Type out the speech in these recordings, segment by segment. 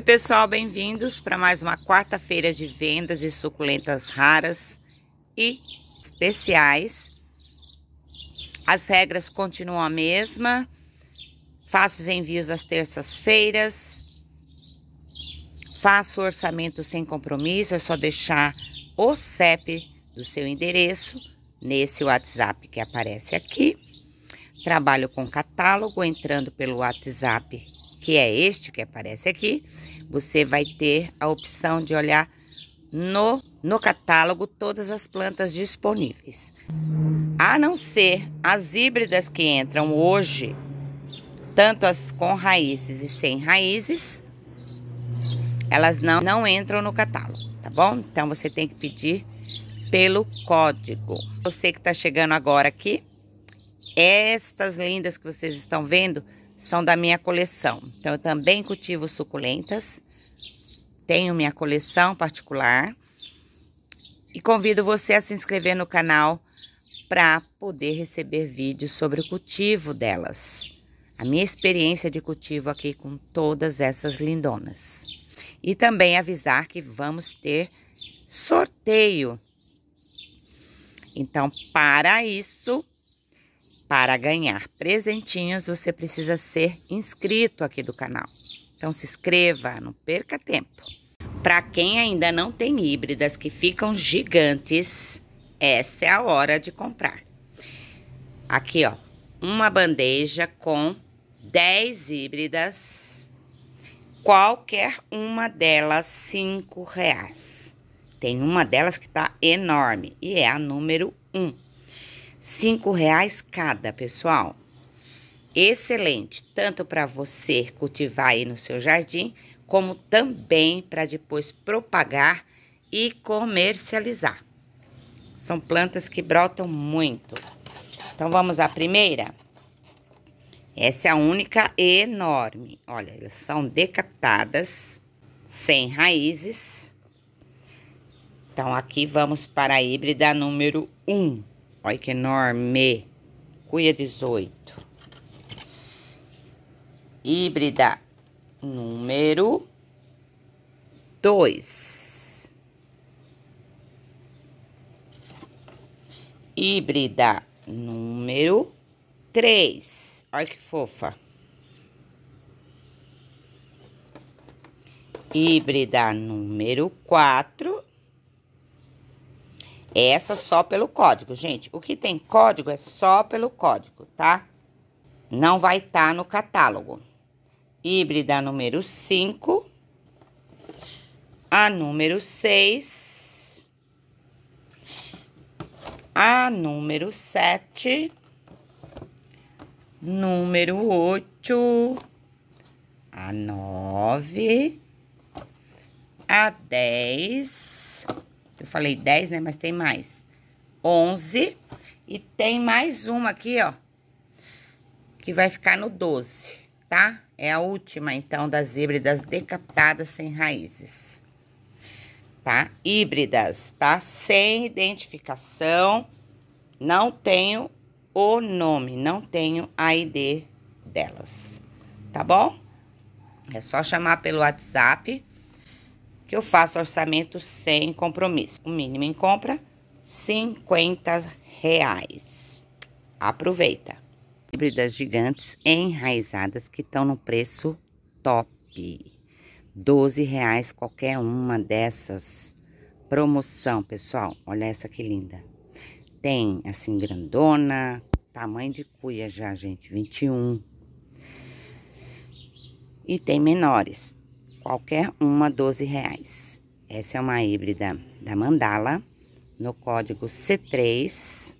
Oi, pessoal, bem-vindos para mais uma quarta-feira de vendas de suculentas raras e especiais. As regras continuam a mesma. Faço os envios às terças-feiras. Faço orçamento sem compromisso, é só deixar o CEP do seu endereço nesse WhatsApp que aparece aqui. Trabalho com catálogo entrando pelo WhatsApp, que é este que aparece aqui você vai ter a opção de olhar no, no catálogo todas as plantas disponíveis. A não ser as híbridas que entram hoje, tanto as com raízes e sem raízes, elas não, não entram no catálogo, tá bom? Então você tem que pedir pelo código. Você que está chegando agora aqui, estas lindas que vocês estão vendo são da minha coleção. Então, eu também cultivo suculentas, tenho minha coleção particular e convido você a se inscrever no canal para poder receber vídeos sobre o cultivo delas. A minha experiência de cultivo aqui com todas essas lindonas. E também avisar que vamos ter sorteio. Então, para isso, para ganhar presentinhos, você precisa ser inscrito aqui do canal. Então se inscreva, não perca tempo. Para quem ainda não tem híbridas que ficam gigantes, essa é a hora de comprar. Aqui, ó, uma bandeja com 10 híbridas, qualquer uma delas cinco reais. Tem uma delas que tá enorme e é a número 1. Um cinco reais cada, pessoal. Excelente, tanto para você cultivar aí no seu jardim, como também para depois propagar e comercializar. São plantas que brotam muito. Então vamos à primeira. Essa é a única enorme. Olha, elas são decapitadas, sem raízes. Então aqui vamos para a híbrida número 1. Um. Olha que enorme. Cuia 18. Híbrida número 2. Híbrida número 3. Olha que fofa. Híbrida número 4 essa só pelo código, gente. O que tem código é só pelo código, tá? Não vai estar tá no catálogo. Híbrida número 5, a número 6, a número 7, número 8, a 9, a 10 falei 10, né? Mas tem mais. 11. E tem mais uma aqui, ó. Que vai ficar no 12, tá? É a última, então, das híbridas decapitadas sem raízes. Tá? Híbridas, tá? Sem identificação. Não tenho o nome, não tenho a ID delas. Tá bom? É só chamar pelo WhatsApp que eu faço orçamento sem compromisso. O mínimo em compra, 50 reais. Aproveita. Híbridas gigantes enraizadas que estão no preço top. 12 reais qualquer uma dessas. Promoção, pessoal. Olha essa que linda. Tem assim grandona, tamanho de cuia já, gente, 21. E tem menores, Qualquer uma, 12 reais. Essa é uma híbrida da Mandala, no código C3.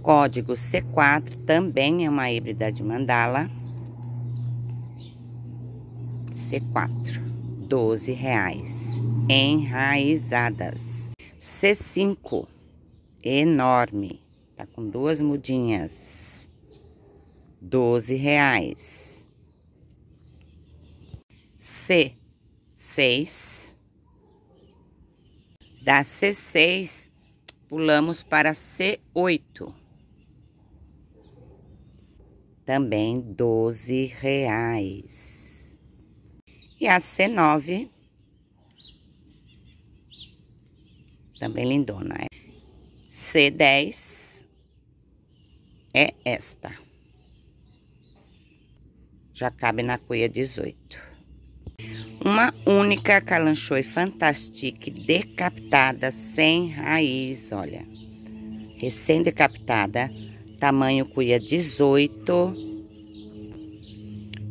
Código C4 também é uma híbrida de Mandala. C4, 12 reais. Enraizadas. C5, enorme. Tá com duas mudinhas doze reais. C, seis. Da C6, pulamos para C8. Também doze reais. E a C9, também lindona. É. C10 é esta já cabe na cuia 18. Uma única calanchoe fantastique decapitada, sem raiz, olha. Recém-decapitada, tamanho cuia 18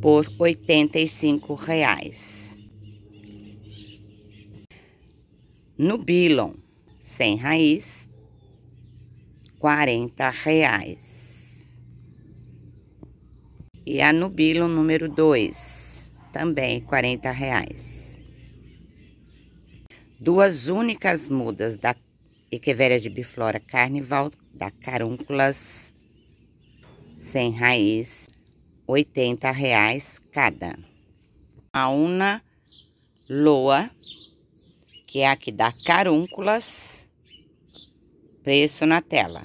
por R$ 85,00. No Bilon, sem raiz, R$ 40,00. E a Nubilo número 2, também 40 reais. Duas únicas mudas da Echeveria de Biflora Carnival, da Carúnculas, sem raiz, 80 reais cada. A una loa, que é aqui da Carúnculas, preço na tela.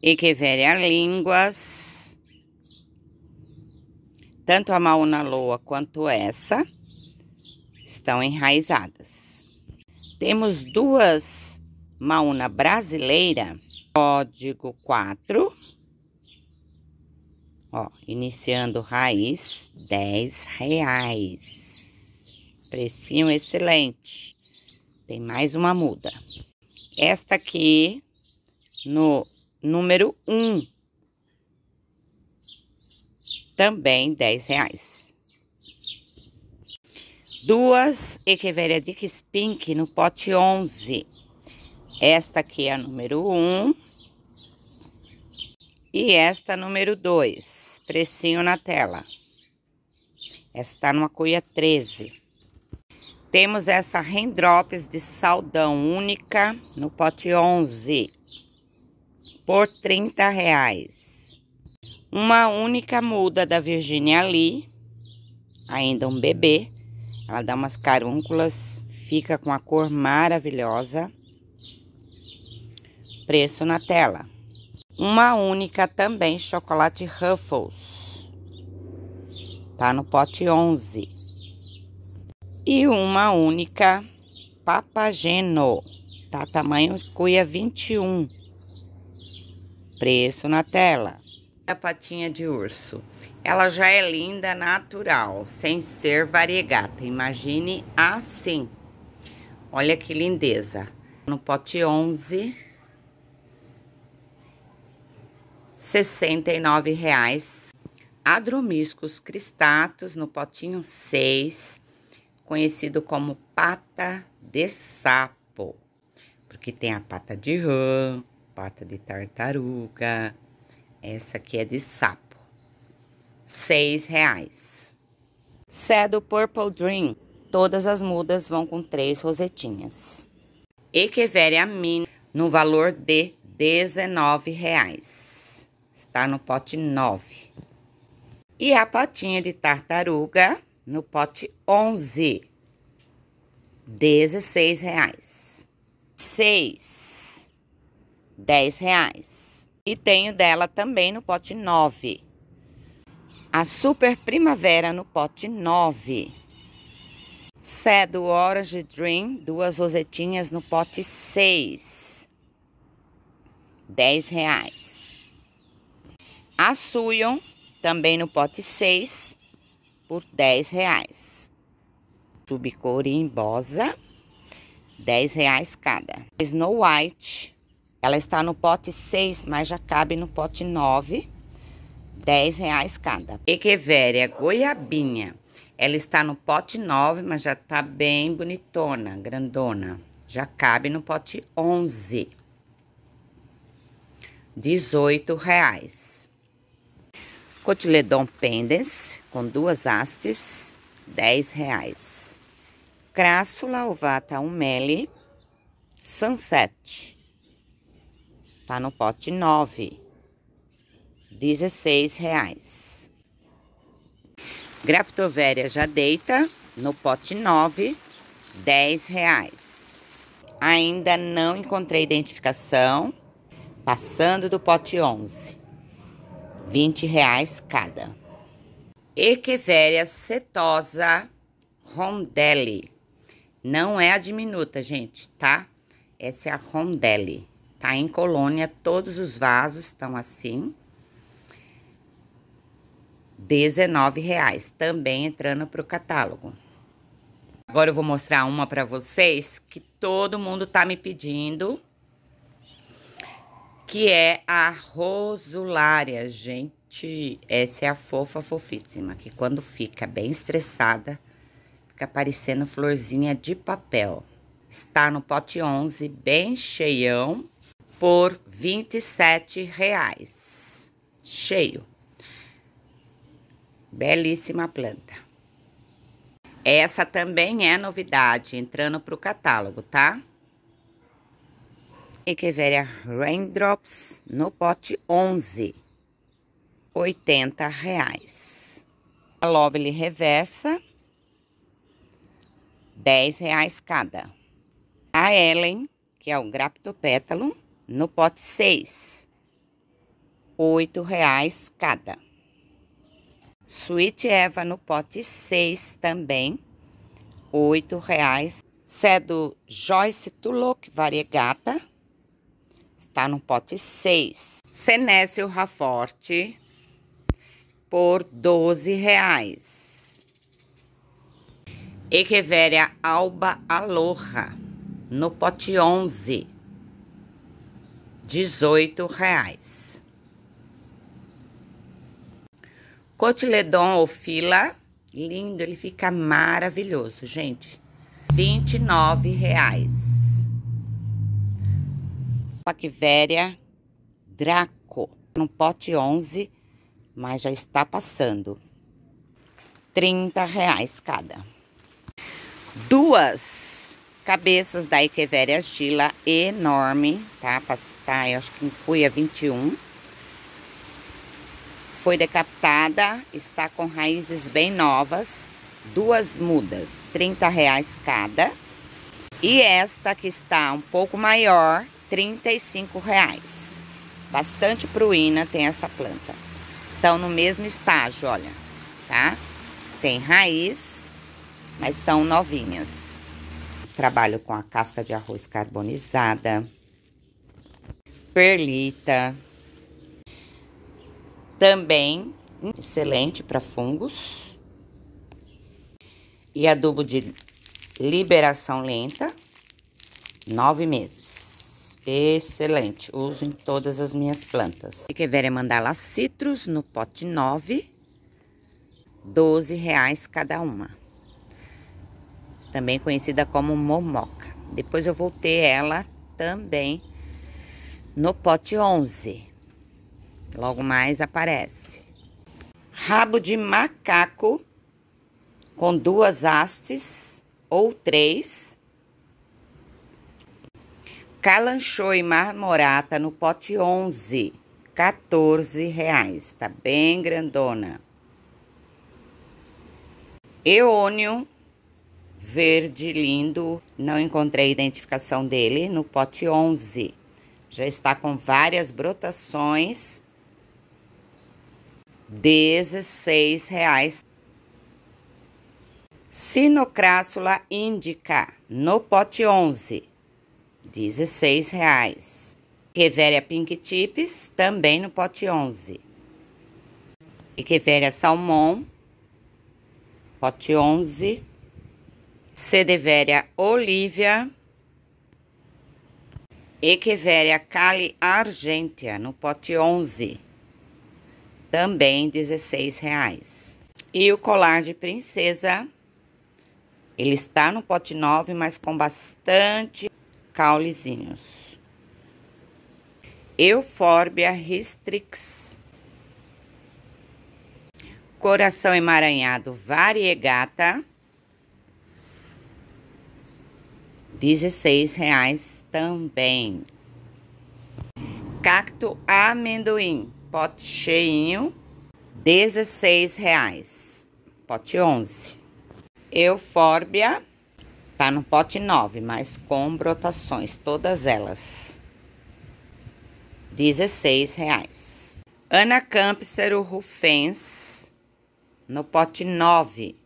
Echeveria Línguas, tanto a Mauna Loa quanto essa estão enraizadas. Temos duas Mauna brasileira, código 4. Ó, iniciando raiz, 10 reais. Precinho excelente. Tem mais uma muda. Esta aqui, no número 1, também 10 reais. Duas Echeveredix Pink no pote 11. Esta aqui é a número 1. E esta número 2. Precinho na tela. Esta está numa cuia 13. Temos essa Raindrops de saldão única no pote 11 por 30 reais uma única muda da Virginia Lee, ainda um bebê. Ela dá umas carúnculas, fica com a cor maravilhosa. Preço na tela. Uma única também chocolate Ruffles. Tá no pote 11. E uma única Papageno. Tá tamanho cuia 21. Preço na tela a patinha de urso. Ela já é linda natural, sem ser variegata. Imagine assim. Olha que lindeza. No pote 11, R$ 69,00. Adromiscos cristatus no potinho 6, conhecido como pata de sapo, porque tem a pata de rã, pata de tartaruga, essa aqui é de sapo. Seis reais. Cedo Purple Dream. Todas as mudas vão com três rosetinhas. Echeveria Mini no valor de dezenove reais. Está no pote 9. E a potinha de tartaruga no pote 11. 16 reais. 6. 10 reais. E tenho dela também no pote 9. A Super Primavera no pote 9. Cedo Orange Dream, duas rosetinhas no pote 6. 10 reais. A Suyon, também no pote 6, por 10 reais. Subcorimbosa, 10 reais cada. Snow White, ela está no pote 6, mas já cabe no pote 9, 10 reais cada. Equeveria é goiabinha. Ela está no pote 9, mas já tá bem bonitona, grandona. Já cabe no pote 11. 18 reais. Cotiledon pendens com duas hastes, 10 reais. Crássula ovata umeli, sunset, Tá no pote 9. 16 reais. Graptovéria já deita no pote 9, 10 reais. Ainda não encontrei identificação, passando do pote 11, 20 reais cada. Echeveria cetosa rondelli. Não é a diminuta, gente, tá? Essa é a rondelli tá? Em colônia, todos os vasos estão assim. R$19,00, também entrando para o catálogo. Agora eu vou mostrar uma para vocês que todo mundo tá me pedindo, que é a rosulária, gente. Essa é a fofa fofíssima, que quando fica bem estressada, fica parecendo florzinha de papel. Está no pote 11, bem cheião por R$ reais. Cheio. Belíssima planta. Essa também é novidade, entrando para o catálogo, tá? equeveria Raindrops no pote 11, R$ reais. A Lovely Reversa, R$ reais cada. A Ellen, que é o Graptopétalo, no pote 6, R$ 8,00 cada. Suíte Eva no pote 6 também, R$ 8,00. Cedo Joyce Tuloc Variegata, está no pote 6. Senésio Raforte, por R$ 12,00. Echeveria Alba Aloha, no pote 11, 18 reais. Cotiledon ou fila, lindo, ele fica maravilhoso, gente. 29 reais. Paquivéria Draco, no pote 11, mas já está passando. 30 reais cada. Duas Cabeças da Echeveria Gila, enorme, tá? Tá, eu acho que em cuia 21. Foi decapitada, está com raízes bem novas, duas mudas, 30 reais cada. E esta que está um pouco maior, 35 reais. Bastante pruína tem essa planta. Então, no mesmo estágio, olha, tá? Tem raiz, mas são novinhas. Trabalho com a casca de arroz carbonizada, perlita. Também excelente para fungos. E adubo de liberação lenta, nove meses. Excelente, uso em todas as minhas plantas. Se quiserem é mandar lá citros no pote 9, 12 reais cada uma também conhecida como momoca. Depois eu vou ter ela também no pote 11. Logo mais aparece. Rabo de macaco com duas hastes ou três. Calanchô e marmorata no pote 11, 14 reais. Tá bem grandona. Eônio verde lindo. Não encontrei identificação dele no pote 11. Já está com várias brotações. R$ reais. Sinocrássula indica no pote 11, R$ reais. Queveria Pink Tips, também no pote 11. Queveria Salmon, pote 11. Sedeveria Olívia. Echeveria Cali Argentia, no pote 11. Também R$16,00. reais. E o colar de princesa. Ele está no pote 9, mas com bastante caulezinhos. Euforbia Restrix. Coração emaranhado variegata. 16,00 também. Cacto amendoim, pote cheinho, 16 reais. Pote 11. Eufórbia, tá no pote 9, mas com brotações, todas elas. 16 reais. Anacampcero rufens, no pote 9.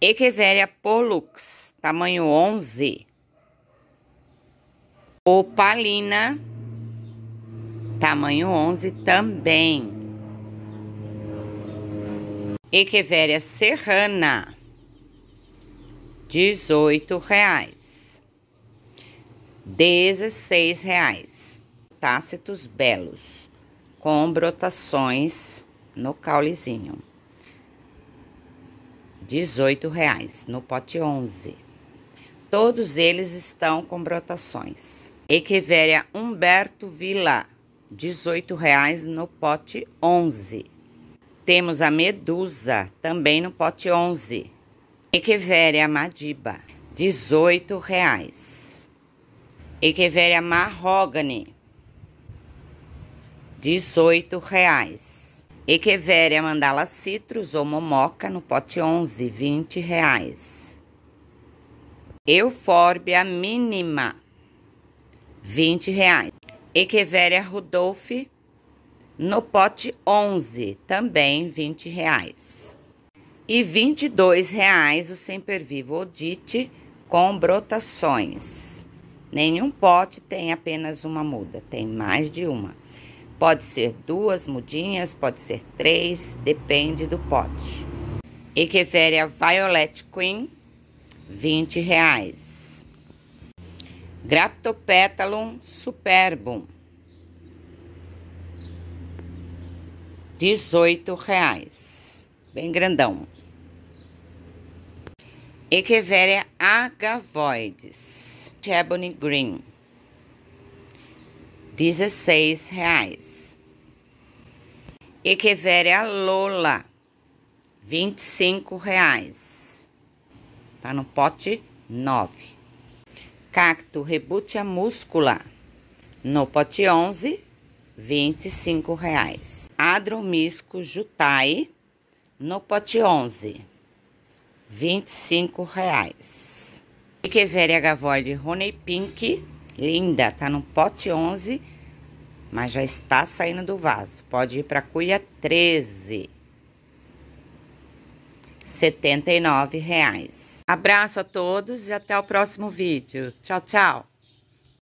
Echeveria pollux, tamanho 11. Opalina, tamanho 11 também. Equeveria serrana, 18 reais. 16 reais. Tácitos belos, com brotações no caulezinho. 18 reais no pote 11. Todos eles estão com brotações. Echeveria Humberto Vila, R$ 18,00 no pote 11. Temos a Medusa, também no pote 11. Echeveria Madiba, R$ 18,00. Echeveria Marrogane, R$ 18,00. Echeveria Mandala Citrus ou Momoca no pote 11, R$ 20,00. Eufórbia mínima, 20 reais. Echeveria Rudolf, no pote 11, também 20 reais. E 22 reais o Sempervivo Odite com brotações. Nenhum pote tem apenas uma muda, tem mais de uma. Pode ser duas mudinhas, pode ser três, depende do pote. Echeveria Violet Queen, 20 reais. Graptopetalum superbum, 18 reais, bem grandão. Echeveria agavoides, Chebony Green, 16 reais. Echeveria Lola, 25 reais. Tá no pote 9. Cacto Rebutia Múscula, no pote 11, R$ 25,00. Adromisco Jutai, no pote 11, R$ 25,00. Echeveria Gavoide Honey Pink, linda, tá no pote 11, mas já está saindo do vaso. Pode ir para cuia 13. R$ 79,00. Abraço a todos e até o próximo vídeo. Tchau, tchau!